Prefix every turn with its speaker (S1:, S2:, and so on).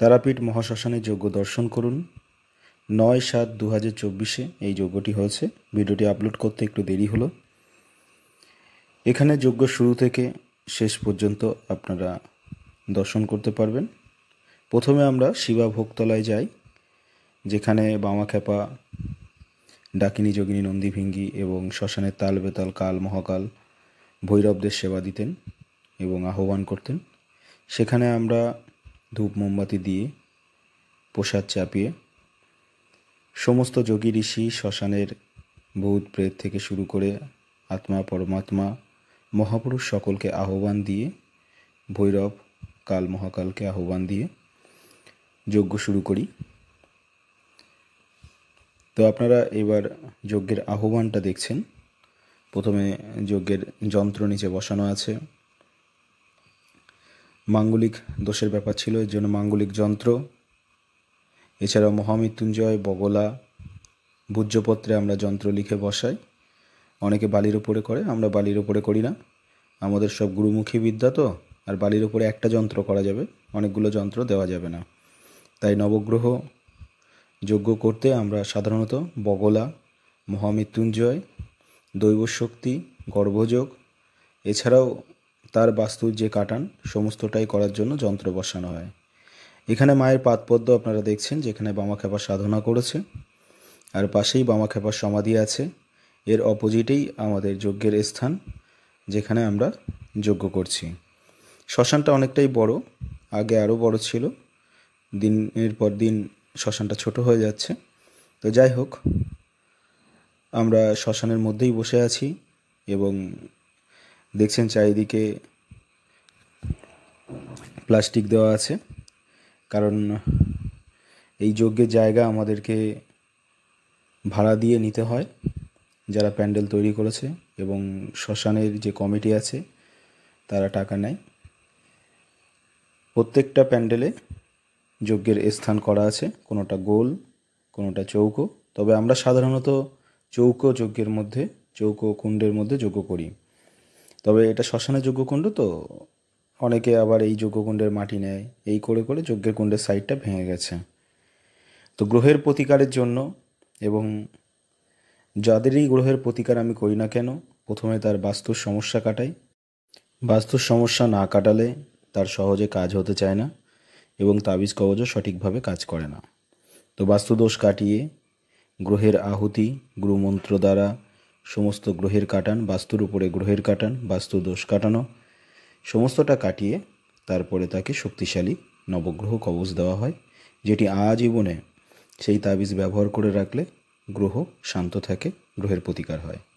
S1: তারাপীঠ মহাশ্মশানে যজ্ঞ দর্শন করুন নয় সাত দু হাজার চব্বিশে এই যজ্ঞটি হয়েছে ভিডিওটি আপলোড করতে একটু দেরি হলো এখানে যজ্ঞ শুরু থেকে শেষ পর্যন্ত আপনারা দর্শন করতে পারবেন প্রথমে আমরা শিবা ভোগতলায় যাই যেখানে বামাখ্যাপা ডাকিনী যোগিনী নন্দী ভিঙ্গি এবং শ্মশানের তাল বেতাল কাল মহাকাল ভৈরবদের সেবা দিতেন এবং আহ্বান করতেন সেখানে আমরা ধূপ মোমবাতি দিয়ে প্রসাদ চাপিয়ে সমস্ত যোগী ঋষি শ্মশানের ভূত প্রেত থেকে শুরু করে আত্মা পরমাত্মা মহাপুরুষ সকলকে আহ্বান দিয়ে ভৈরব কাল মহাকালকে আহ্বান দিয়ে যজ্ঞ শুরু করি তো আপনারা এবার যজ্ঞের আহ্বানটা দেখছেন প্রথমে যজ্ঞের যন্ত্র নিচে বসানো আছে মাঙ্গলিক দোষের ব্যাপার ছিল এর জন্য মাঙ্গলিক যন্ত্র এছাড়াও মহামৃত্যুঞ্জয় বগলা ভূজ্যপত্রে আমরা যন্ত্র লিখে বসাই অনেকে বালির ওপরে করে আমরা বালির ওপরে করি না আমাদের সব গুরুমুখী বিদ্যা তো আর বালির ওপরে একটা যন্ত্র করা যাবে অনেকগুলো যন্ত্র দেওয়া যাবে না তাই নবগ্রহ যজ্ঞ করতে আমরা সাধারণত বগলা মহামৃত্যুঞ্জয় দৈব শক্তি গর্ভযোগ এছাড়াও তার বাস্তুর যে কাটান সমস্তটাই করার জন্য যন্ত্র বসানো হয় এখানে মায়ের পাতপদ্ম আপনারা দেখছেন যেখানে খেপা সাধনা করেছে আর পাশেই খেপার সমাধি আছে এর অপোজিটেই আমাদের যজ্ঞের স্থান যেখানে আমরা যজ্ঞ করছি শ্মশানটা অনেকটাই বড় আগে আরও বড় ছিল দিনের পর দিন শ্মশানটা ছোট হয়ে যাচ্ছে তো যাই হোক আমরা শ্মশানের মধ্যেই বসে আছি এবং দেখছেন চারিদিকে প্লাস্টিক দেওয়া আছে কারণ এই যজ্ঞের জায়গা আমাদেরকে ভাড়া দিয়ে নিতে হয় যারা প্যান্ডেল তৈরি করেছে এবং শ্মশানের যে কমিটি আছে তারা টাকা নেয় প্রত্যেকটা প্যান্ডেলে যজ্ঞের স্থান করা আছে কোনোটা গোল কোনোটা চৌকো তবে আমরা সাধারণত চৌকো যজ্ঞের মধ্যে চৌকো কুণ্ডের মধ্যে যজ্ঞ করি তবে এটা শ্মশানের যজ্ঞকুণ্ড তো অনেকে আবার এই যজ্ঞকুণ্ডের মাটি নেয় এই করে করে যজ্ঞের কুণ্ডের সাইডটা ভেঙে গেছে তো গ্রহের প্রতিকারের জন্য এবং যাদেরই গ্রহের প্রতিকার আমি করি না কেন প্রথমে তার বাস্তুর সমস্যা কাটাই বাস্তুর সমস্যা না কাটালে তার সহজে কাজ হতে চায় না এবং তাবিজ কবজও সঠিকভাবে কাজ করে না তো বাস্তুদোষ কাটিয়ে গ্রহের আহুতি গুরুমন্ত্র দ্বারা সমস্ত গ্রহের কাটান বাস্তুর উপরে গ্রহের কাটান বাস্তু দোষ কাটানো সমস্তটা কাটিয়ে তারপরে তাকে শক্তিশালী নবগ্রহ কবচ দেওয়া হয় যেটি আজীবনে সেই তাবিজ ব্যবহার করে রাখলে গ্রহ শান্ত থাকে গ্রহের প্রতিকার হয়